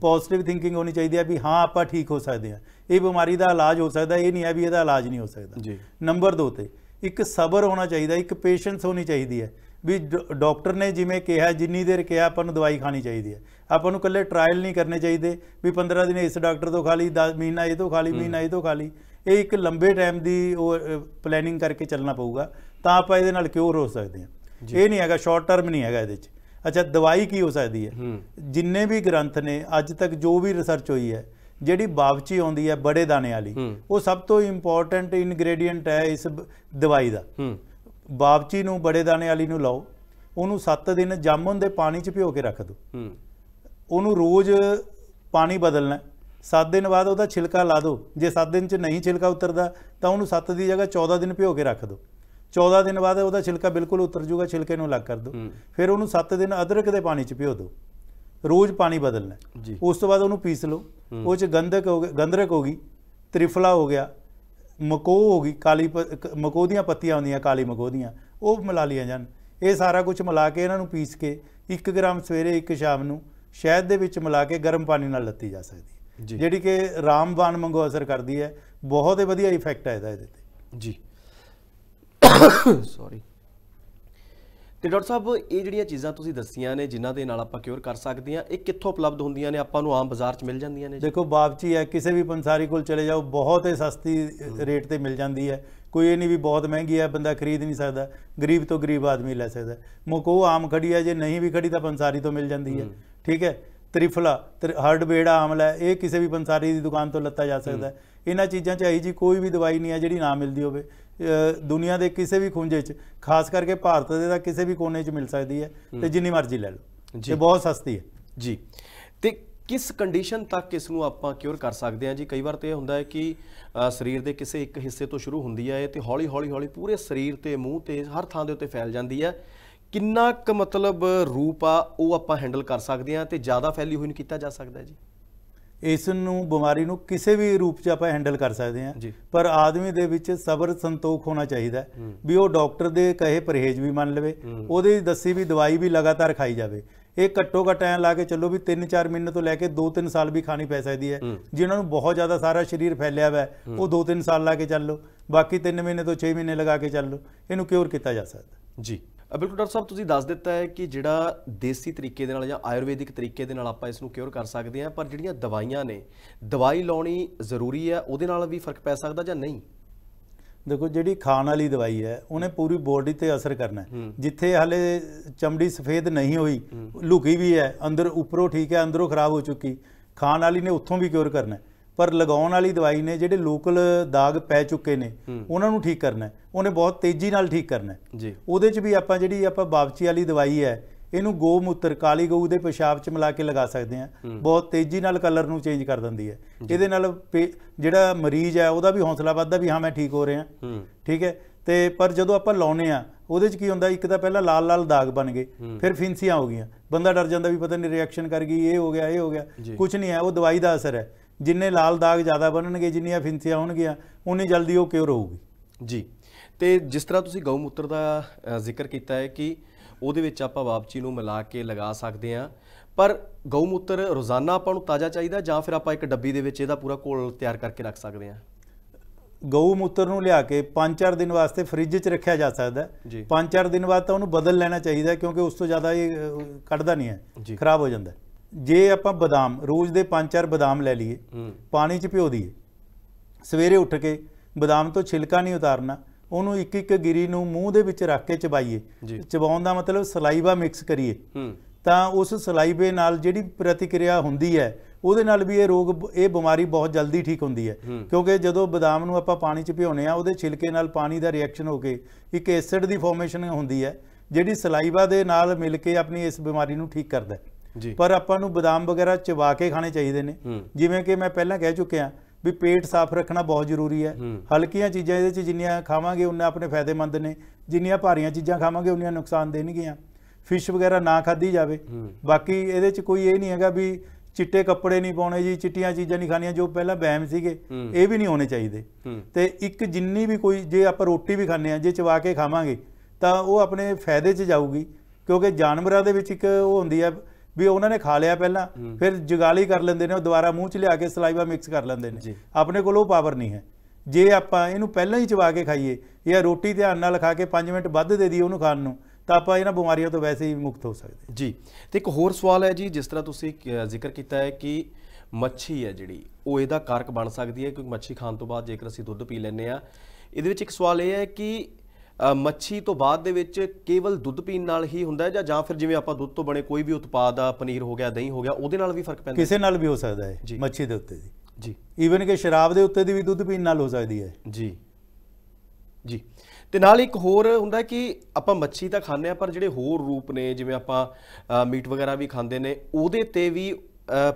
ਪੋਜ਼ਿਟਿਵ ਥਿੰਕਿੰਗ ਹੋਣੀ ਚਾਹੀਦੀ ਹੈ ਵੀ ਹਾਂ ਆਪਾਂ ਠੀਕ ਹੋ ਸਕਦੇ ਹਾਂ ਇਹ ਬਿਮਾਰੀ ਦਾ ਇਲਾਜ ਹੋ ਸਕਦਾ ਇਹ ਨਹੀਂ ਹੈ ਵੀ ਇਹਦਾ ਇਲਾਜ ਨਹੀਂ ਹੋ ਸਕਦਾ ਜੀ ਨੰਬਰ 2 ਤੇ ਇੱਕ ਸਬਰ ਹੋਣਾ ਚਾਹੀਦਾ ਇੱਕ ਪੇਸ਼ੈਂਸ ਹੋਣੀ ਚਾਹੀਦੀ ਹੈ ਵੀ ਡਾਕਟਰ ਨੇ ਜਿਵੇਂ ਕਿਹਾ ਜਿੰਨੀ ਦੇਰ ਕਿਹਾ ਆਪਾਂ ਨੂੰ ਦਵਾਈ ਖਾਣੀ ਚਾਹੀਦੀ ਹੈ ਆਪਾਂ ਨੂੰ ਇਕੱਲੇ ਟ੍ਰਾਇਲ ਨਹੀਂ ਕਰਨੇ ਚਾਹੀਦੇ ਵੀ 15 ਦਿਨ ਇਸ ਡਾਕਟਰ ਤੋਂ ਖਾ ਲਈ 10 ਮਹੀਨਾ ਇਹ ਤੋਂ ਖਾ ਲਈ ਮਹੀਨਾ ਇਹ ਤੋਂ ਖਾ ਲਈ ਇਹ ਇੱਕ ਲੰਬੇ ਟਾਈਮ ਦੀ ਉਹ ਪਲੈਨਿੰਗ ਕਰਕੇ ਚੱਲਣਾ ਪਊਗਾ ਤਾਂ ਆਪਾਂ ਇਹਦੇ ਨਾਲ ਕਿਉਰ ਹੋ ਸਕਦੇ ਹਾਂ ਇਹ ਨਹੀਂ ਹੈਗਾ ਸ਼ਾਰਟ ਟਰਮ ਨਹੀਂ ਹੈਗਾ ਇਹਦੇ ਵਿੱਚ ਅੱਛਾ ਦਵਾਈ ਕੀ ਹੋ ਸਕਦੀ ਹੈ ਜਿੰਨੇ ਵੀ ਗ੍ਰੰਥ ਨੇ ਅੱਜ ਤੱਕ ਜੋ ਵੀ ਰਿਸਰਚ ਹੋਈ ਹੈ ਜਿਹੜੀ ਬਾਵਚੀ ਆਉਂਦੀ ਹੈ ਬੜੇ ਦਾਣੇ ਵਾਲੀ ਉਹ ਸਭ ਤੋਂ ਇੰਪੋਰਟੈਂਟ ਇਨਗਰੀਡੀਐਂਟ ਹੈ ਇਸ ਦਵਾਈ ਦਾ ਬਾਵਚੀ ਨੂੰ ਬੜੇ ਦਾਣੇ ਵਾਲੀ ਨੂੰ ਲਾਓ ਉਹਨੂੰ 7 ਦਿਨ ਜਾਮਨ ਦੇ ਪਾਣੀ 'ਚ ਭਿਓ ਕੇ ਰੱਖ ਦਿਓ ਉਹਨੂੰ ਰੋਜ਼ ਪਾਣੀ ਬਦਲਣਾ 7 ਦਿਨ ਬਾਅਦ ਉਹਦਾ ਛਿਲਕਾ ਲਾ ਦਿਓ ਜੇ 7 ਦਿਨ 'ਚ ਨਹੀਂ ਛਿਲਕਾ ਉਤਰਦਾ ਤਾਂ ਉਹਨੂੰ 7 ਦੀ ਜਗ੍ਹਾ 14 ਦਿਨ ਭਿਓ ਕੇ ਰੱਖ ਦਿਓ 14 ਦਿਨ ਬਾਅਦ ਉਹਦਾ ਛਿਲਕਾ ਬਿਲਕੁਲ ਉਤਰ ਜਾਊਗਾ ਛਿਲਕੇ ਨੂੰ ਅਲੱਗ ਕਰ ਦਿਓ ਫਿਰ ਉਹਨੂੰ 7 ਦਿਨ ਅਦਰਕ ਦੇ ਪਾਣੀ 'ਚ ਭਿਓ ਦਿਓ ਰੋਜ਼ ਪਾਣੀ ਬਦਲਣਾ ਉਸ ਤੋਂ ਬਾਅਦ ਉਹਨੂੰ ਪੀਸ ਲਓ ਉਹ ਚ ਗੰਧਕ ਹੋ ਗਿਆ ਗੰਧਰਕ ਹੋ ਗਈ ਤ੍ਰਿਫਲਾ ਹੋ ਗਿਆ ਮਕੋ ਹੋ ਗਈ ਕਾਲੀ ਮਕੋ ਦੀਆਂ ਪੱਤੀਆਂ ਹੁੰਦੀਆਂ ਕਾਲੀ ਮਕੋ ਦੀਆਂ ਉਹ ਮਿਲਾ ਲਈਆਂ ਜਾਂ ਇਹ ਸਾਰਾ ਕੁਝ ਮਿਲਾ ਕੇ ਇਹਨਾਂ ਨੂੰ ਪੀਸ ਕੇ 1 ਗ੍ਰਾਮ ਸਵੇਰੇ 1 ਸ਼ਾਮ ਨੂੰ ਸ਼ਹਿਦ ਦੇ ਵਿੱਚ ਮਿਲਾ ਕੇ ਗਰਮ ਪਾਣੀ ਨਾਲ ਲੱਤੀ ਜਾ ਸਕਦੀ ਹੈ ਜਿਹੜੀ ਕਿ ਰਾਮਬਾਨ ਮੰਗੋ ਅਸਰ ਕਰਦੀ ਹੈ ਬਹੁਤ ਹੀ ਵਧੀਆ ਇਫੈਕਟ ਹੈ ਇਹਦਾ ਇਹਦੇ ਤੇ ਜੀ ਸੌਰੀ [COUGHS] ਤੇ ਡਾਕਟਰ ਸਾਹਿਬ ਇਹ ਜਿਹੜੀਆਂ ਚੀਜ਼ਾਂ ਤੁਸੀਂ ਦੱਸੀਆਂ ਨੇ ਜਿਨ੍ਹਾਂ ਦੇ ਨਾਲ ਆਪਾਂ ਕਿਉਰ ਕਰ ਸਕਦੇ ਆ ਇਹ ਕਿੱਥੋਂ ਉਪਲਬਧ ਹੁੰਦੀਆਂ ਨੇ ਆਪਾਂ ਨੂੰ ਆਮ ਬਾਜ਼ਾਰ 'ਚ ਮਿਲ ਜਾਂਦੀਆਂ ਨੇ ਦੇਖੋ ਜੀ ਹੈ ਕਿਸੇ ਵੀ ਪੰਸਾਰੀ ਕੋਲ ਚਲੇ ਜਾਓ ਬਹੁਤ ਹੀ ਸਸਤੀ ਰੇਟ ਤੇ ਮਿਲ ਜਾਂਦੀ ਹੈ ਕੋਈ ਇਹ ਨਹੀਂ ਵੀ ਬਹੁਤ ਮਹਿੰਗੀ ਹੈ ਬੰਦਾ ਖਰੀਦ ਨਹੀਂ ਸਕਦਾ ਗਰੀਬ ਤੋਂ ਗਰੀਬ ਆਦਮੀ ਲੈ ਸਕਦਾ ਮੋਕੋ ਆਮ ਖੜੀ ਹੈ ਜੇ ਨਹੀਂ ਵੀ ਖੜੀ ਤਾਂ ਪੰਸਾਰੀ ਤੋਂ ਮਿਲ ਜਾਂਦੀ ਹੈ ਠੀਕ ਹੈ ਤ੍ਰਿਫਲਾ ਹਰਡ ਬੇੜਾ ਆਮਲਾ ਇਹ ਕਿਸੇ ਵੀ ਪੰਸਾਰੀ ਦੀ ਦੁਕਾਨ ਤੋਂ ਲੱਤਾ ਜਾ ਸਕਦਾ ਇਹਨਾਂ ਚੀਜ਼ਾਂ 'ਚ ਆਈ ਜੀ ਕੋਈ ਵੀ ਦਵਾਈ ਨਹੀਂ ਹੈ ਜਿਹੜੀ ਨਾ ਮਿਲਦੀ ਹੋਵੇ ਦੁਨੀਆ ਦੇ ਕਿਸੇ ਵੀ ਖੁੰਝੇ 'ਚ ਖਾਸ ਕਰਕੇ ਭਾਰਤ ਦੇ ਦਾ ਕਿਸੇ ਵੀ ਕੋਨੇ 'ਚ ਮਿਲ ਸਕਦੀ ਹੈ ਤੇ ਜਿੰਨੀ ਮਰਜ਼ੀ ਲੈ ਲਓ ਤੇ ਬਹੁਤ ਸਸਤੀ ਹੈ ਜੀ ਤੇ ਕਿਸ ਕੰਡੀਸ਼ਨ ਤੱਕ ਇਸ ਨੂੰ ਆਪਾਂ ਕਿਉਰ ਕਰ ਸਕਦੇ ਹਾਂ ਜੀ ਕਈ ਵਾਰ ਤੇ ਇਹ ਹੁੰਦਾ ਹੈ ਕਿ ਸਰੀਰ ਦੇ ਕਿਸੇ ਇੱਕ ਹਿੱਸੇ ਤੋਂ ਸ਼ੁਰੂ ਹੁੰਦੀ ਹੈ ਤੇ ਹੌਲੀ ਹੌਲੀ ਹੌਲੀ ਪੂਰੇ ਸਰੀਰ ਤੇ ਮੂੰਹ ਤੇ ਹਰ ਥਾਂ ਦੇ ਉੱਤੇ ਫੈਲ ਜਾਂਦੀ ਹੈ ਕਿੰਨਾ ਕੁ ਮਤਲਬ ਰੂਪ ਆ ਉਹ ਆਪਾਂ ਹੈਂਡਲ ਕਰ ਸਕਦੇ ਹਾਂ ਤੇ ਜ਼ਿਆਦਾ ਫੈਲੀ ਹੋਈ ਨੂੰ ਕੀਤਾ ਜਾ ਸਕਦਾ ਹੈ ਜੀ ਇਸ ਨੂੰ ਬਿਮਾਰੀ ਨੂੰ ਕਿਸੇ ਵੀ ਰੂਪ 'ਚ ਆਪਾਂ ਹੈਂਡਲ ਕਰ ਸਕਦੇ ਹਾਂ ਪਰ ਆਦਮੀ ਦੇ ਵਿੱਚ ਸਬਰ ਸੰਤੋਖ ਹੋਣਾ ਚਾਹੀਦਾ ਵੀ ਉਹ ਡਾਕਟਰ ਦੇ ਕਹੇ ਪਰਹੇਜ਼ ਵੀ ਮੰਨ ਲਵੇ ਉਹਦੇ ਦੱਸੀ ਵੀ ਦਵਾਈ ਵੀ ਲਗਾਤਾਰ ਖਾਈ ਜਾਵੇ ਇਹ ਘੱਟੋ ਘੱਟ ਐ ਲਾ ਕੇ ਚੱਲੋ ਵੀ 3-4 ਮਹੀਨੇ ਤੋਂ ਲੈ ਕੇ 2-3 ਸਾਲ ਵੀ ਖਾਣੀ ਪੈ ਸਕਦੀ ਹੈ ਜਿਨ੍ਹਾਂ ਨੂੰ ਬਹੁਤ ਜ਼ਿਆਦਾ ਸਾਰਾ ਸਰੀਰ ਫੈਲਿਆ ਹੋਇਆ ਉਹ 2-3 ਸਾਲ ਲਾ ਕੇ ਚੱਲੋ ਬਾਕੀ 3 ਮਹੀਨੇ ਤੋਂ 6 ਮਹੀਨੇ ਲਗਾ ਕੇ ਚੱਲੋ ਇਹਨੂੰ ਕਿਉਰ ਕੀਤਾ ਜਾ ਸਕਦਾ ਜੀ ਬਿਲਕੁਲ ਡਾਕਟਰ ਸਾਹਿਬ ਤੁਸੀਂ ਦੱਸ ਦਿੱਤਾ ਹੈ ਕਿ ਜਿਹੜਾ ਦੇਸੀ ਤਰੀਕੇ ਦੇ ਨਾਲ ਜਾਂ ਆਯੁਰਵੈਦਿਕ ਤਰੀਕੇ ਦੇ ਨਾਲ ਆਪਾਂ ਇਸ ਨੂੰ ਕਿਉਰ ਕਰ ਸਕਦੇ ਹਾਂ ਪਰ ਜਿਹੜੀਆਂ ਦਵਾਈਆਂ ਨੇ ਦਵਾਈ ਲਾਉਣੀ ਜ਼ਰੂਰੀ ਹੈ ਉਹਦੇ ਨਾਲ ਵੀ ਫਰਕ ਪੈ ਸਕਦਾ ਜਾਂ ਨਹੀਂ ਦੇਖੋ ਜਿਹੜੀ ਖਾਣ ਵਾਲੀ ਦਵਾਈ ਹੈ ਉਹਨੇ ਪੂਰੀ ਬੋਡੀ ਤੇ ਅਸਰ ਕਰਨਾ ਜਿੱਥੇ ਹਲੇ ਚਮੜੀ ਸਫੇਦ ਨਹੀਂ ਹੋਈ ਲੁਕੀ ਵੀ ਹੈ ਅੰਦਰ ਉੱਪਰੋਂ ਠੀਕ ਹੈ ਅੰਦਰੋਂ ਖਰਾਬ ਹੋ ਚੁੱਕੀ ਖਾਣ ਵਾਲੀ ਨੇ ਉੱਥੋਂ ਵੀ ਕਿਉਰ ਕਰਨਾ ਪਰ ਲਗਾਉਣ ਵਾਲੀ ਦਵਾਈ ਨੇ ਜਿਹੜੇ ਲੋਕਲ ਦਾਗ ਪੈ ਚੁੱਕੇ ਨੇ ਉਹਨਾਂ ਨੂੰ ਠੀਕ ਕਰਨਾ ਉਹਨੇ ਬਹੁਤ ਤੇਜ਼ੀ ਨਾਲ ਠੀਕ ਕਰਨਾ ਜੀ ਉਹਦੇ 'ਚ ਵੀ ਆਪਾਂ ਜਿਹੜੀ ਆਪਾਂ ਬਾਬਚੀ ਵਾਲੀ ਦਵਾਈ ਹੈ ਇਹਨੂੰ ਗੋਮੂਤਰ ਕਾਲੀ ਗਊ ਦੇ ਪਿਸ਼ਾਬ 'ਚ ਮਿਲਾ ਕੇ ਲਗਾ ਸਕਦੇ ਆ ਬਹੁਤ ਤੇਜ਼ੀ ਨਾਲ ਕਲਰ ਨੂੰ ਚੇਂਜ ਕਰ ਦਿੰਦੀ ਹੈ ਇਹਦੇ ਨਾਲ ਜਿਹੜਾ ਮਰੀਜ਼ ਹੈ ਉਹਦਾ ਵੀ ਹੌਸਲਾ ਵੱਧਦਾ ਵੀ ਹਾਂ ਮੈਂ ਠੀਕ ਹੋ ਰਿਹਾ ਠੀਕ ਹੈ ਤੇ ਪਰ ਜਦੋਂ ਆਪਾਂ ਲਾਉਨੇ ਆ ਉਹਦੇ 'ਚ ਕੀ ਹੁੰਦਾ ਇੱਕ ਤਾਂ ਪਹਿਲਾਂ ਲਾਲ ਲਾਲ ਦਾਗ ਬਣ ਗਏ ਫਿਰ ਫਿੰਸੀਆਂ ਹੋ ਗਈਆਂ ਬੰਦਾ ਡਰ ਜਾਂਦਾ ਵੀ ਪਤਾ ਨਹੀਂ ਰਿਐਕਸ਼ਨ ਕਰ ਗਈ ਇਹ ਹੋ ਗਿਆ ਇਹ ਹੋ ਗਿਆ ਕੁਝ ਨਹੀਂ ਹੈ ਉਹ ਦਵਾਈ ਦਾ ਅਸਰ ਹੈ ਜਿੰਨੇ ਲਾਲ ਦਾਗ ਜ਼ਿਆਦਾ ਬਣਨਗੇ ਜਿੰਨੀਆਂ ਫਿੰਸੀਆਂ ਹੋਣਗੀਆਂ ਉਨੀ ਜਲਦੀ ਉਹ ਕਿਉਂ ਰਹੂਗੀ ਜੀ ਤੇ ਜਿਸ ਤਰ੍ਹਾਂ ਤੁਸੀਂ ਗਊ ਮੂਤਰ ਦਾ ਜ਼ਿਕਰ ਕੀਤਾ ਹੈ ਕਿ ਉਹਦੇ ਵਿੱਚ ਆਪਾਂ ਵਾਪਚੀ ਨੂੰ ਮਿਲਾ ਕੇ ਲਗਾ ਸਕਦੇ ਆ ਪਰ ਗਊ ਮੂਤਰ ਰੋਜ਼ਾਨਾ ਆਪਾਂ ਨੂੰ ਤਾਜ਼ਾ ਚਾਹੀਦਾ ਜਾਂ ਫਿਰ ਆਪਾਂ ਇੱਕ ਡੱਬੀ ਦੇ ਵਿੱਚ ਇਹਦਾ ਪੂਰਾ ਕੋਲ ਤਿਆਰ ਕਰਕੇ ਰੱਖ ਸਕਦੇ ਆ ਗਊ ਮੂਤਰ ਨੂੰ ਲਿਆ ਕੇ 5-4 ਦਿਨ ਵਾਸਤੇ ਫ੍ਰਿਜ 'ਚ ਰੱਖਿਆ ਜਾ ਸਕਦਾ ਹੈ 5-4 ਦਿਨ ਬਾਅਦ ਤਾਂ ਉਹਨੂੰ ਬਦਲ ਲੈਣਾ ਚਾਹੀਦਾ ਕਿਉਂਕਿ ਉਸ ਤੋਂ ਜ਼ਿਆਦਾ ਇਹ ਕੱਢਦਾ ਨਹੀਂ ਹੈ ਖਰਾਬ ਹੋ ਜਾਂਦਾ ਹੈ ਜੇ ਆਪਾਂ ਬਦਾਮ ਰੋਜ਼ ਦੇ 5-4 ਬਦਾਮ ਲੈ ਲਈਏ ਪਾਣੀ 'ਚ ਭਿਓ ਦਈਏ ਸਵੇਰੇ ਉੱਠ ਕੇ ਬਦਾਮ ਤੋਂ ਛਿਲਕਾ ਨਹੀਂ ਉਤਾਰਨਾ ਉਹਨੂੰ ਇੱਕ ਇੱਕ ਗਿਰੀ ਨੂੰ ਮੂੰਹ ਦੇ ਵਿੱਚ ਰੱਖ ਕੇ ਚਬਾਈਏ ਚਬਾਉਣ ਦਾ ਮਤਲਬ ਸਲਾਈਵਾ ਮਿਕਸ ਕਰੀਏ ਤਾਂ ਉਸ ਸਲਾਈਵੇ ਨਾਲ ਜਿਹੜੀ ਪ੍ਰਤੀਕਿਰਿਆ ਹੁੰਦੀ ਹੈ ਉਹਦੇ ਨਾਲ ਵੀ ਇਹ ਰੋਗ ਇਹ ਬਿਮਾਰੀ ਬਹੁਤ ਜਲਦੀ ਠੀਕ ਹੁੰਦੀ ਹੈ ਕਿਉਂਕਿ ਜਦੋਂ ਬਦਾਮ ਨੂੰ ਆਪਾਂ ਪਾਣੀ 'ਚ ਭਿਓਨੇ ਆ ਉਹਦੇ ਛਿਲਕੇ ਨਾਲ ਪਾਣੀ ਦਾ ਰਿਐਕਸ਼ਨ ਹੋ ਕੇ ਇੱਕ ਐਸਿਡ ਦੀ ਫਾਰਮੇਸ਼ਨ ਹੁੰਦੀ ਹੈ ਜਿਹੜੀ ਸਲਾਈਵਾ ਦੇ ਨਾਲ ਮਿਲ ਕੇ ਆਪਣੀ ਇਸ ਬਿਮਾਰੀ ਨੂੰ ਠੀਕ ਕਰਦਾ ਹੈ ਪਰ ਆਪਾਂ ਨੂੰ ਬਦਾਮ ਵਗੈਰਾ ਚਬਾ ਕੇ ਖਾਣੇ ਚਾਹੀਦੇ ਨੇ ਜਿਵੇਂ ਕਿ ਮੈਂ ਪਹਿਲਾਂ ਕਹਿ ਚੁੱਕਿਆ ਵੀ ਪੇਟ ਸਾਫ਼ ਰੱਖਣਾ ਬਹੁਤ ਜ਼ਰੂਰੀ ਹੈ ਹਲਕੀਆਂ ਚੀਜ਼ਾਂ ਇਹਦੇ 'ਚ ਜਿੰਨੀਆਂ ਖਾਵਾਂਗੇ ਉਹਨਾਂ ਆਪਣੇ ਫਾਇਦੇਮੰਦ ਨੇ ਜਿੰਨੀਆਂ ਭਾਰੀਆਂ ਚੀਜ਼ਾਂ ਖਾਵਾਂਗੇ ਉਹਨੀਆਂ ਨੁਕਸਾਨ ਦੇਣਗੀਆਂ ਫਿਸ਼ ਵਗੈਰਾ ਨਾ ਖਾਦੀ ਜਾਵੇ ਬਾਕੀ ਇਹਦੇ 'ਚ ਕੋਈ ਇਹ ਨਹੀਂ ਹੈਗਾ ਵੀ ਚਿੱਟੇ ਕੱਪੜੇ ਨਹੀਂ ਪਾਉਣੇ ਜੀ ਚਿੱਟੀਆਂ ਚੀਜ਼ਾਂ ਨਹੀਂ ਖਾਣੀਆਂ ਜੋ ਪਹਿਲਾਂ ਬੈਮ ਸੀਗੇ ਇਹ ਵੀ ਨਹੀਂ ਹੋਣੇ ਚਾਹੀਦੇ ਤੇ ਇੱਕ ਜਿੰਨੀ ਵੀ ਕੋਈ ਜੇ ਆਪਾਂ ਰੋਟੀ ਵੀ ਖਾਣੇ ਆ ਜੇ ਚਵਾ ਕੇ ਖਾਵਾਂਗੇ ਤਾਂ ਉਹ ਆਪਣੇ ਫਾਇਦੇ 'ਚ ਜਾਊਗੀ ਕਿਉਂਕਿ ਜਾਨਵਰਾਂ ਦੇ ਵਿੱਚ ਇੱਕ ਉਹ ਹੁੰਦੀ ਹੈ ਵੀ ਉਹਨਾਂ ਨੇ ਖਾ ਲਿਆ ਪਹਿਲਾਂ ਫਿਰ ਜਗਾਲੀ ਕਰ ਲੈਂਦੇ ਨੇ ਉਹ ਦੁਬਾਰਾ ਮੂੰਹ 'ਚ ਲਿਆ ਕੇ ਸਲਾਈਵਾ ਮਿਕਸ ਕਰ ਲੈਂਦੇ ਨੇ ਆਪਣੇ ਕੋਲ ਉਹ ਪਾਵਰ ਨਹੀਂ ਹੈ ਜੇ ਆਪਾਂ ਇਹਨੂੰ ਪਹਿਲਾਂ ਹੀ ਚਵਾ ਕੇ ਖਾਈਏ ਜਾਂ ਰੋਟੀ ਧਿਆਨ ਨਾਲ ਖਾ ਕੇ 5 ਮਿੰਟ ਵੱਧ ਦੇ ਦਈਏ ਉਹਨੂੰ ਖਾਣ ਨੂੰ ਤਾਂ ਆਪਾਂ ਇਹਨਾਂ ਬਿਮਾਰੀਆਂ ਤੋਂ ਵੈਸੇ ਹੀ ਮੁਕਤ ਹੋ ਸਕਦੇ ਜੀ ਤੇ ਇੱਕ ਹੋਰ ਸਵਾਲ ਹੈ ਜੀ ਜਿਸ ਤਰ੍ਹਾਂ ਤੁਸੀਂ ਜ਼ਿਕਰ ਕੀਤਾ ਹੈ ਕਿ ਮੱਛੀ ਹੈ ਜਿਹੜੀ ਉਹ ਇਹਦਾ ਕਾਰਕ ਬਣ ਸਕਦੀ ਹੈ ਕਿਉਂਕਿ ਮੱਛੀ ਖਾਣ ਤੋਂ ਬਾਅਦ ਜੇਕਰ ਅਸੀਂ ਦੁੱਧ ਪੀ ਲੈਂਦੇ ਆ ਇਹਦੇ ਵਿੱਚ ਇੱਕ ਸਵਾਲ ਇਹ ਹੈ ਕਿ ਮੱਛੀ ਤੋਂ ਬਾਅਦ ਦੇ ਵਿੱਚ ਕੇਵਲ ਦੁੱਧ ਪੀਣ ਨਾਲ ਹੀ ਹੁੰਦਾ ਜਾਂ ਜਾਂ ਫਿਰ ਜਿਵੇਂ ਆਪਾਂ ਦੁੱਧ ਤੋਂ ਬਣੇ ਕੋਈ ਵੀ ਉਤਪਾਦ ਆ ਪਨੀਰ ਹੋ ਗਿਆ ਦਹੀਂ ਹੋ ਗਿਆ ਉਹਦੇ ਨਾਲ ਵੀ ਫਰਕ ਪੈਂਦਾ ਕਿਸੇ ਨਾਲ ਵੀ ਹੋ ਸਕਦਾ ਹੈ ਮੱਛੀ ਦੇ ਉੱਤੇ ਜੀ ਜੀ ਈਵਨ ਕਿ ਸ਼ਰਾਬ ਦੇ ਉੱਤੇ ਦੀ ਵੀ ਦੁੱਧ ਪੀਣ ਨਾਲ ਹੋ ਸਕਦੀ ਹੈ ਜੀ ਜੀ ਤੇ ਨਾਲ ਇੱਕ ਹੋਰ ਹੁੰਦਾ ਕਿ ਆਪਾਂ ਮੱਛੀ ਤਾਂ ਖਾਂਦੇ ਆ ਪਰ ਜਿਹੜੇ ਹੋਰ ਰੂਪ ਨੇ ਜਿਵੇਂ ਆਪਾਂ ਮੀਟ ਵਗੈਰਾ ਵੀ ਖਾਂਦੇ ਨੇ ਉਹਦੇ ਤੇ ਵੀ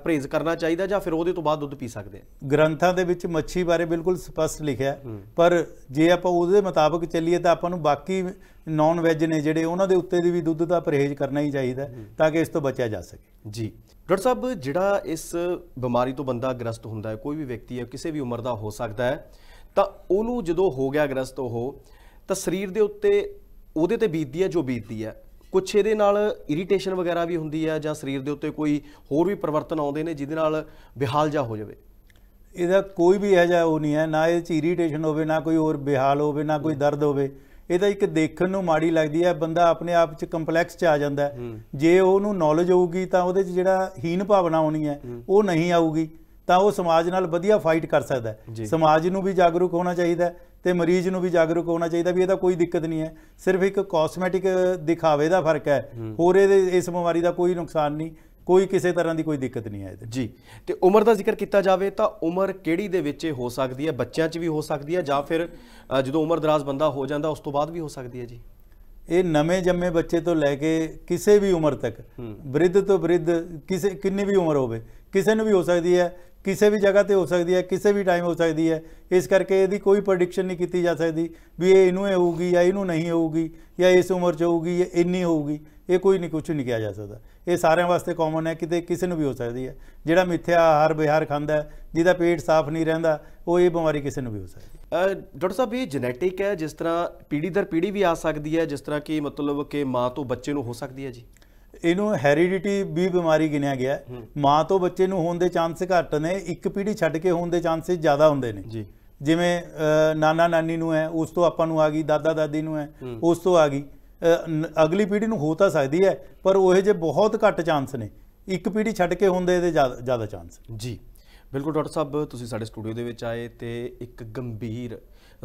ਪ੍ਰੇਜ਼ ਕਰਨਾ ਚਾਹੀਦਾ ਜਾਂ ਫਿਰ ਉਹਦੇ ਤੋਂ ਬਾਅਦ ਦੁੱਧ ਪੀ ਸਕਦੇ ਆ ਗ੍ਰੰਥਾਂ ਦੇ ਵਿੱਚ ਮੱਛੀ ਬਾਰੇ ਬਿਲਕੁਲ ਸਪਸ਼ਟ ਲਿਖਿਆ ਪਰ ਜੇ ਆਪਾਂ ਉਹਦੇ ਮੁਤਾਬਕ ਚੱਲੀਏ ਤਾਂ ਆਪਾਂ ਨੂੰ ਬਾਕੀ ਨਾਨ ਵੈਜ ਨੇ ਜਿਹੜੇ ਉਹਨਾਂ ਦੇ ਉੱਤੇ ਦੀ ਵੀ ਦੁੱਧ ਦਾ ਪਰਹੇਜ਼ ਕਰਨਾ ਹੀ ਚਾਹੀਦਾ ਤਾਂ ਕਿ ਇਸ ਤੋਂ ਬਚਿਆ ਜਾ ਸਕੇ ਜੀ ਡਾਕਟਰ ਸਾਹਿਬ ਜਿਹੜਾ ਇਸ ਬਿਮਾਰੀ ਤੋਂ ਬੰਦਾ ਗ੍ਰਸਤ ਹੁੰਦਾ ਹੈ ਕੋਈ ਵੀ ਵਿਅਕਤੀ ਹੈ ਕਿਸੇ ਵੀ ਉਮਰ ਦਾ ਹੋ ਸਕਦਾ ਹੈ ਤਾਂ ਉਹਨੂੰ ਜਦੋਂ ਹੋ ਗਿਆ ਗ੍ਰਸਤ ਉਹ ਤਾਂ ਸਰੀਰ ਦੇ ਉੱਤੇ ਉਹਦੇ ਤੇ ਬੀਤਦੀ ਹੈ ਜੋ ਬੀਤਦੀ ਹੈ ਕੁਝ ਇਹਦੇ ਨਾਲ ਇਰੀਟੇਸ਼ਨ ਵਗੈਰਾ ਵੀ ਹੁੰਦੀ ਹੈ ਜਾਂ ਸਰੀਰ ਦੇ ਉੱਤੇ ਕੋਈ ਹੋਰ ਵੀ ਪਰਿਵਰਤਨ ਆਉਂਦੇ ਨੇ ਜਿਹਦੇ ਨਾਲ ਬਿਹਾਲ ਜਾ ਹੋ ਜਾਵੇ ਇਹਦਾ ਕੋਈ ਵੀ ਇਹ ਜਾ ਉਹ ਨਹੀਂ ਹੈ ਨਾ ਇਹ ਚ ਇਰੀਟੇਸ਼ਨ ਹੋਵੇ ਨਾ ਕੋਈ ਹੋਰ ਬਿਹਾਲ ਹੋਵੇ ਨਾ ਕੋਈ ਦਰਦ ਹੋਵੇ ਇਹਦਾ ਇੱਕ ਦੇਖਣ ਨੂੰ ਮਾੜੀ ਲੱਗਦੀ ਹੈ ਬੰਦਾ ਆਪਣੇ ਆਪ 'ਚ ਕੰਪਲੈਕਸ 'ਚ ਆ ਜਾਂਦਾ ਜੇ ਉਹਨੂੰ ਨੌਲੇਜ ਹੋਊਗੀ ਤਾਂ ਉਹਦੇ 'ਚ ਜਿਹੜਾ ਹੀਨ ਭਾਵਨਾ ਆਉਣੀ ਹੈ ਉਹ ਨਹੀਂ ਆਊਗੀ ਤਾਂ ਉਹ ਸਮਾਜ ਨਾਲ ਵਧੀਆ ਫਾਈਟ ਕਰ ਸਕਦਾ ਸਮਾਜ ਨੂੰ ਵੀ ਜਾਗਰੂਕ ਹੋਣਾ ਚਾਹੀਦਾ ਤੇ ਮਰੀਜ਼ ਨੂੰ ਵੀ ਜਾਗਰੂਕ ਹੋਣਾ ਚਾਹੀਦਾ ਵੀ ਇਹਦਾ ਕੋਈ ਦਿੱਕਤ ਨਹੀਂ ਹੈ ਸਿਰਫ ਇੱਕ ਕਾਸਮੈਟਿਕ ਦਿਖਾਵੇ ਦਾ ਫਰਕ ਹੈ ਹੋਰ ਇਹਦੇ ਇਸ ਬਿਮਾਰੀ ਦਾ ਕੋਈ ਨੁਕਸਾਨ ਨਹੀਂ ਕੋਈ ਕਿਸੇ ਤਰ੍ਹਾਂ ਦੀ ਕੋਈ ਦਿੱਕਤ ਨਹੀਂ ਹੈ ਇਹਦੇ ਜੀ ਤੇ ਉਮਰ ਦਾ ਜ਼ਿਕਰ ਕੀਤਾ ਜਾਵੇ ਤਾਂ ਉਮਰ ਕਿਹੜੀ ਦੇ ਵਿੱਚ ਹੋ ਸਕਦੀ ਹੈ ਬੱਚਿਆਂ 'ਚ ਵੀ ਹੋ ਸਕਦੀ ਹੈ ਜਾਂ ਫਿਰ ਜਦੋਂ ਉਮਰ ਦਰਾਜ਼ ਬੰਦਾ ਹੋ ਜਾਂਦਾ ਉਸ ਤੋਂ ਬਾਅਦ ਵੀ ਹੋ ਸਕਦੀ ਹੈ ਜੀ ਇਹ ਨਵੇਂ ਜੰਮੇ ਬੱਚੇ ਤੋਂ ਲੈ ਕੇ ਕਿਸੇ ਵੀ ਉਮਰ ਤੱਕ ਬ੍ਰਿਧ ਤੋਂ ਬ੍ਰਿਧ ਕਿਸੇ ਕਿੰਨੀ ਵੀ ਉਮਰ ਹੋਵੇ ਕਿਸੇ ਨੂੰ ਵੀ ਹੋ ਸਕਦੀ ਹੈ ਕਿਸੇ ਵੀ ਜਗ੍ਹਾ ਤੇ ਹੋ ਸਕਦੀ ਹੈ ਕਿਸੇ ਵੀ ਟਾਈਮ ਹੋ ਸਕਦੀ ਹੈ ਇਸ ਕਰਕੇ ਇਹਦੀ ਕੋਈ ਪ੍ਰੈਡਿਕਸ਼ਨ ਨਹੀਂ ਕੀਤੀ ਜਾ ਸਕਦੀ ਵੀ ਇਹ ਇਹਨੂੰ ਹੋਊਗੀ ਜਾਂ ਇਹਨੂੰ ਨਹੀਂ ਹੋਊਗੀ ਜਾਂ ਇਸ ਉਮਰ 'ਚ ਹੋਊਗੀ ਜਾਂ ਇੰਨੀ ਹੋਊਗੀ ਇਹ ਕੋਈ ਨਹੀਂ ਕੁਝ ਨਹੀਂ ਕਿਹਾ ਜਾ ਸਕਦਾ ਇਹ ਸਾਰਿਆਂ ਵਾਸਤੇ ਕਾਮਨ ਹੈ ਕਿਤੇ ਕਿਸੇ ਨੂੰ ਵੀ ਹੋ ਸਕਦੀ ਹੈ ਜਿਹੜਾ ਮਿੱਥਿਆ ਆਹਾਰ ਬਿਹਾਰ ਖਾਂਦਾ ਜਿਹਦਾ ਪੇਟ ਸਾਫ਼ ਨਹੀਂ ਰਹਿੰਦਾ ਉਹ ਇਹ ਬਿਮਾਰੀ ਕਿਸੇ ਨੂੰ ਵੀ ਹੋ ਸਕਦੀ ਹੈ ਡਾਕਟਰ ਸਾਹਿਬ ਇਹ ਜੈਨੇਟਿਕ ਹੈ ਜਿਸ ਤਰ੍ਹਾਂ ਪੀੜੀ ਦਰ ਪੀੜੀ ਵੀ ਆ ਸਕਦੀ ਹੈ ਜਿਸ ਤਰ੍ਹਾਂ ਕਿ ਮਤਲਬ ਕਿ ਮਾਂ ਤੋਂ ਬੱਚੇ ਨੂੰ ਹੋ ਸਕਦੀ ਹੈ ਜੀ ਇਹਨੂੰ ਹੈਰੀਡਿਟੀ ਵੀ ਬਿਮਾਰੀ ਗਿਣਿਆ ਗਿਆ ਮਾਂ ਤੋਂ ਬੱਚੇ ਨੂੰ ਹੋਣ ਦੇ ਚਾਂਸ ਘੱਟ ਨੇ ਇੱਕ ਪੀੜ੍ਹੀ ਛੱਡ ਕੇ ਹੋਣ ਦੇ ਚਾਂਸ ਜ਼ਿਆਦਾ ਹੁੰਦੇ ਨੇ ਜੀ ਜਿਵੇਂ ਨਾਨਾ ਨਾਨੀ ਨੂੰ ਹੈ ਉਸ ਤੋਂ ਆਪਾਂ ਨੂੰ ਆ ਗਈ ਦਾਦਾ ਦਾਦੀ ਨੂੰ ਹੈ ਉਸ ਤੋਂ ਆ ਗਈ ਅਗਲੀ ਪੀੜ੍ਹੀ ਨੂੰ ਹੋ ਤਾਂ ਸਕਦੀ ਹੈ ਪਰ ਉਹ ਜੇ ਬਹੁਤ ਘੱਟ ਚਾਂਸ ਨੇ ਇੱਕ ਪੀੜ੍ਹੀ ਛੱਡ ਕੇ ਹੁੰਦੇ ਇਹਦੇ ਜ਼ਿਆਦਾ ਚਾਂਸ ਜੀ ਬਿਲਕੁਲ ਡਾਕਟਰ ਸਾਹਿਬ ਤੁਸੀਂ ਸਾਡੇ ਸਟੂਡੀਓ ਦੇ ਵਿੱਚ ਆਏ ਤੇ ਇੱਕ ਗੰਭੀਰ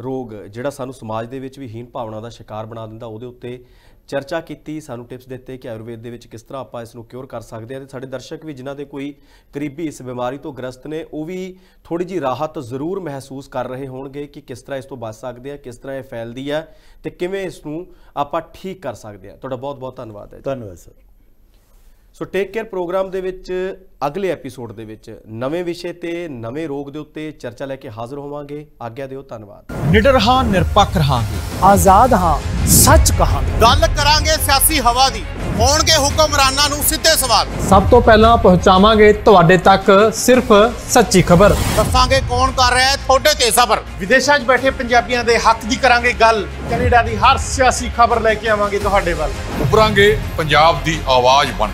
ਰੋਗ ਜਿਹੜਾ ਸਾਨੂੰ ਸਮਾਜ ਦੇ ਵਿੱਚ ਵੀ ਹੀਨ ਭਾਵਨਾ ਦਾ ਸ਼ਿਕਾਰ ਬਣਾ ਦਿੰਦਾ ਉਹਦੇ ਉੱਤੇ ਚਰਚਾ ਕੀਤੀ ਸਾਨੂੰ ਟਿਪਸ ਦਿੱਤੇ ਕਿ ਆਯੁਰਵੇਦ ਦੇ ਵਿੱਚ ਕਿਸ ਤਰ੍ਹਾਂ ਆਪਾਂ ਇਸ ਨੂੰ ਕਿਉਰ ਕਰ ਸਕਦੇ ਹਾਂ ਤੇ ਸਾਡੇ ਦਰਸ਼ਕ ਵੀ ਜਿਨ੍ਹਾਂ ਦੇ ਕੋਈ ਕਰੀਬੀ ਇਸ ਬਿਮਾਰੀ ਤੋਂ ਗ੍ਰਸਤ ਨੇ ਉਹ ਵੀ ਥੋੜੀ ਜੀ ਰਾਹਤ ਜ਼ਰੂਰ ਮਹਿਸੂਸ ਕਰ ਰਹੇ ਹੋਣਗੇ ਕਿ ਕਿਸ ਤਰ੍ਹਾਂ ਇਸ ਤੋਂ ਬਚ ਸਕਦੇ ਆ ਕਿਸ ਤਰ੍ਹਾਂ ਇਹ ਫੈਲਦੀ ਆ ਤੇ ਕਿਵੇਂ ਇਸ ਨੂੰ ਆਪਾਂ ਠੀਕ ਕਰ ਸਕਦੇ ਆ ਤੁਹਾਡਾ ਬਹੁਤ ਬਹੁਤ ਧੰਨਵਾਦ ਹੈ ਧੰਨਵਾਦ sir so take care programme ਦੇ ਵਿੱਚ ਅਗਲੇ ਐਪੀਸੋਡ ਦੇ ਵਿੱਚ ਨਵੇਂ ਵਿਸ਼ੇ ਤੇ ਨਵੇਂ ਰੋਗ ਦੇ ਉੱਤੇ ਚਰਚਾ ਲੈ ਕੇ ਹਾਜ਼ਰ ਹੋਵਾਂਗੇ ਆਗਿਆ ਦਿਓ ਧੰਨਵਾਦ ਨਿਡਰ ਹਾਂ ਨਿਰਪੱਖ ਰਹਾਂਗੇ ਆਜ਼ਾਦ ਹਾਂ ਸੱਚ ਕਹਾਂਗੇ ਗੱਲ ਕਰਾਂਗੇ ਸਿਆਸੀ ਹਵਾ ਦੀ ਹੋਣਗੇ ਹੁਕਮਰਾਨਾਂ ਨੂੰ ਸਿੱਧੇ ਸਵਾਲ ਸਭ ਤੋਂ ਪਹਿਲਾਂ ਪਹੁੰਚਾਵਾਂਗੇ ਤੁਹਾਡੇ ਤੱਕ ਸਿਰਫ ਸੱਚੀ ਖਬਰ ਦੱਸਾਂਗੇ ਕੌਣ ਕਰ ਰਿਹਾ ਹੈ ਤੁਹਾਡੇ ਤੇ ਸਬਰ ਵਿਦੇਸ਼ਾਂ 'ਚ ਬੈਠੇ ਪੰਜਾਬੀਆਂ ਦੇ ਹੱਕ ਦੀ ਕਰਾਂਗੇ ਗੱਲ ਕੈਨੇਡਾ ਦੀ ਹਰ ਸਿਆਸੀ ਖਬਰ ਲੈ ਕੇ ਆਵਾਂਗੇ ਤੁਹਾਡੇ ਵੱਲ ਉਪਰਾਂਗੇ ਪੰਜਾਬ ਦੀ ਆਵਾਜ਼ ਬਣ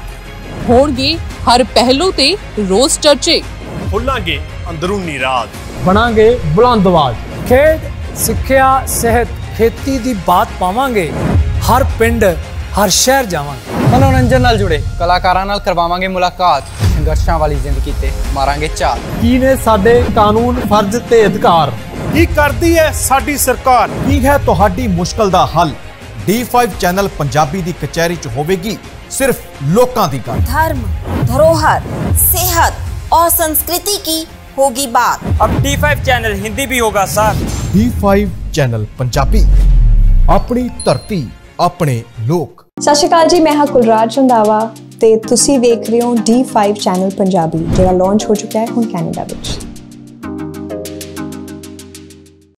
ਹੋਣਗੇ ਹਰ ਪਹਿਲੂ ਤੇ ਰੋਸ ਚਰਚੇ ਖੁੱਲਾਂਗੇ ਅੰਦਰੂਨੀ ਰਾਜ ਬਣਾਂਗੇ ਬੁਲੰਦ ਆਵਾਜ਼ ਖੇਡ ਸਿੱਖਿਆ ਸਿਹਤ ਖੇਤੀ ਦੀ ਬਾਤ ਪਾਵਾਂਗੇ ਹਰ ਪਿੰਡ ਹਰ ਸ਼ਹਿਰ ਜਾਵਾਂਗੇ ਮਨੋਰੰਜਨ ਨਾਲ ਜੁੜੇ ਕਲਾਕਾਰਾਂ ਨਾਲ ਕਰਵਾਵਾਂਗੇ ਮੁਲਾਕਾਤ ਸੰਘਰਸ਼ਾਂ ਵਾਲੀ ਜ਼ਿੰਦਗੀ ਤੇ ਮਾਰਾਂਗੇ ਝਾਲ ਕੀ ਨੇ ਸਾਡੇ ਕਾਨੂੰਨ ਫਰਜ਼ ਤੇ ਅਧਿਕਾਰ ਕੀ ਕਰਦੀ ਹੈ ਸਾਡੀ ਸਰਕਾਰ ਕੀ ਹੈ ਤੁਹਾਡੀ ਮੁਸ਼ਕਲ ਦਾ ਹੱਲ D5 ਚੈਨਲ ਪੰਜਾਬੀ ਦੀ ਕਚਹਿਰੀ 'ਚ ਹੋਵੇਗੀ सिर्फ ਲੋਕਾਂ ਦੀ गल धर्म धरोहर सेहत और संस्कृति की होगी बात अब D5 चैनल हिंदी भी होगा सर D5 ਚੈਨਲ ਪੰਜਾਬੀ ਆਪਣੀ ਧਰਤੀ ਆਪਣੇ ਲੋਕ ਸਤਿ ਸ਼੍ਰੀ ਅਕਾਲ ਜੀ ਮੈਂ ਹਾਂ ਕੁਲਰਾਜ ਚੰਦਾਵਾ ਤੇ ਤੁਸੀਂ ਵੇਖ ਰਹੇ ਹੋ D5 ਚੈਨਲ ਪੰਜਾਬੀ ਜਿਹੜਾ ਲਾਂਚ ਹੋ ਚੁੱਕਾ ਹੈ ਹੁਣ ਕੈਨੇਡਾ ਵਿੱਚ